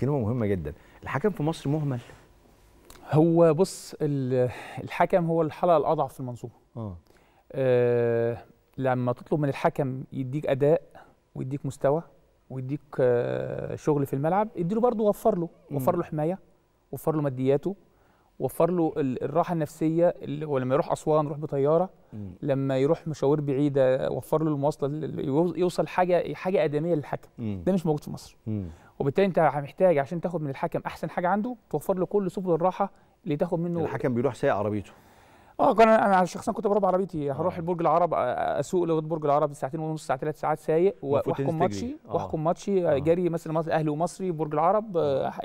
كلمه مهمه جدا الحكم في مصر مهمل هو بص الحكم هو الحلقه الاضعف في المنظومه آه. آه لما تطلب من الحكم يديك اداء ويديك مستوى ويديك آه شغل في الملعب اديله برضه وفر له وفر له حمايه وفر له مادياته وفر له الراحه النفسيه اللي هو لما يروح اسوان يروح بطياره مم. لما يروح مشاوير بعيده وفر له المواصله يوصل حاجه حاجه ادميه للحكم مم. ده مش موجود في مصر مم. وبالتالي انت محتاج عشان تاخد من الحكم احسن حاجه عنده توفر له كل سبل الراحه اللي تاخد منه الحكم بيروح سايق عربيته اه كان انا شخصيا كنت بروح بعربيتي هروح آه. البرج العرب اسوق لغايه برج العرب ساعتين ونص ساعه ثلاث ساعات سايق آه. واحكم ماتشي واحكم آه. ماتشي جري مثلا اهلي ومصري برج العرب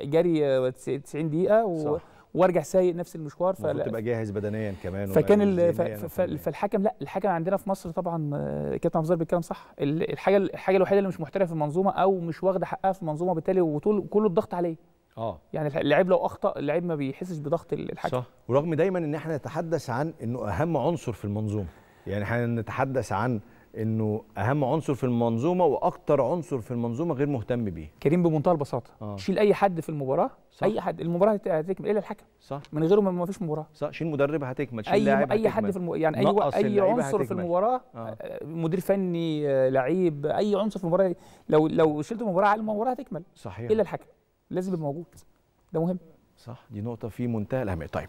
جري 90 دقيقه و صح. وارجع سايق نفس المشوار فلا تبقى جاهز بدنيا كمان فكان ال... ف... ف... فالحكم لا الحكم عندنا في مصر طبعا كابتن الظاهر بيتكلم صح الحاجه الحاجه الوحيده اللي مش محترفه في المنظومه او مش واخده حقها في المنظومه بالتالي وطول كله الضغط عليه اه يعني اللعيب لو اخطا اللعيب ما بيحسش بضغط الحكم صح ورغم دايما ان احنا نتحدث عن انه اهم عنصر في المنظومه يعني احنا نتحدث عن انه اهم عنصر في المنظومه واكتر عنصر في المنظومه غير مهتم بيه كريم بمنتهى البساطه آه. شيل اي حد في المباراه صح. اي حد المباراه هتكمل الا الحكم صح من غيره ما فيش مباراه صح شيل مدرب هتكمل شيل لاعب اي حد في الم... يعني اي اي عنصر في المباراه آه. آه. مدير فني آه، لعيب اي عنصر في المباراه لو لو شلت المباراه على المباراه هتكمل صحيح الا الحكم لازم يبقى موجود ده مهم صح دي نقطه في منتهى الاهميه طيب